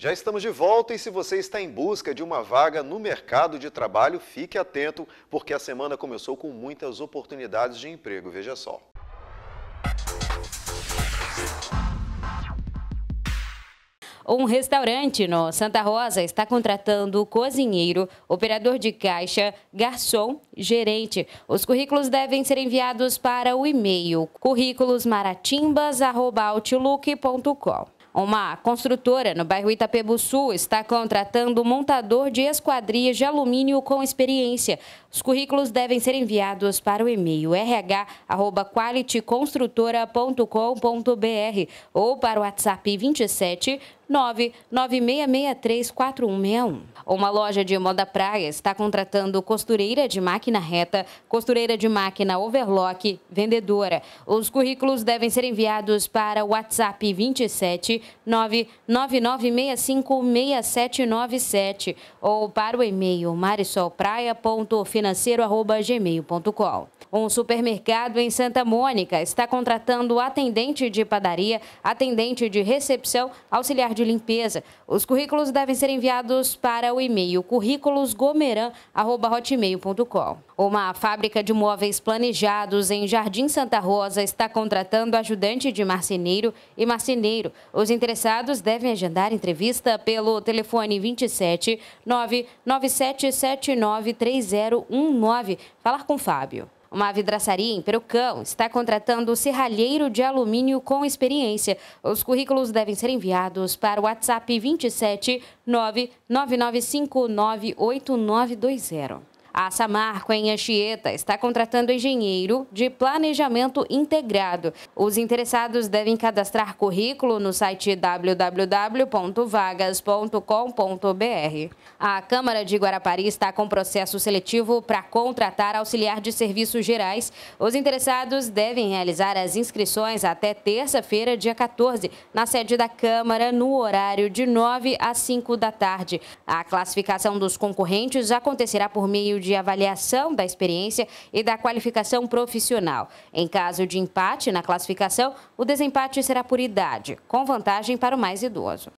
Já estamos de volta e se você está em busca de uma vaga no mercado de trabalho, fique atento, porque a semana começou com muitas oportunidades de emprego. Veja só. Um restaurante no Santa Rosa está contratando cozinheiro, operador de caixa, garçom, gerente. Os currículos devem ser enviados para o e-mail currículosmaratimbas.outlook.com. Uma construtora no bairro Itapebussu Sul está contratando montador de esquadrias de alumínio com experiência. Os currículos devem ser enviados para o e-mail rh@qualityconstrutora.com.br ou para o WhatsApp 27 996634161. Uma loja de moda praia está contratando costureira de máquina reta, costureira de máquina overlock, vendedora. Os currículos devem ser enviados para o WhatsApp 27 999656797 ou para o e-mail marisolpraia.financeiro.gmail.com. Um supermercado em Santa Mônica está contratando atendente de padaria, atendente de recepção, auxiliar de de limpeza. Os currículos devem ser enviados para o e-mail currículosgomeran.hotmail.com. Uma fábrica de móveis planejados em Jardim Santa Rosa está contratando ajudante de marceneiro e marceneiro. Os interessados devem agendar entrevista pelo telefone 27 9779 3019. Falar com Fábio. Uma vidraçaria em Perucão está contratando serralheiro de alumínio com experiência. Os currículos devem ser enviados para o WhatsApp 27 999598920. A Samarco, em Anchieta, está contratando engenheiro de planejamento integrado. Os interessados devem cadastrar currículo no site www.vagas.com.br. A Câmara de Guarapari está com processo seletivo para contratar auxiliar de serviços gerais. Os interessados devem realizar as inscrições até terça-feira, dia 14, na sede da Câmara, no horário de 9 às 5 da tarde. A classificação dos concorrentes acontecerá por meio de de avaliação da experiência e da qualificação profissional. Em caso de empate na classificação, o desempate será por idade, com vantagem para o mais idoso.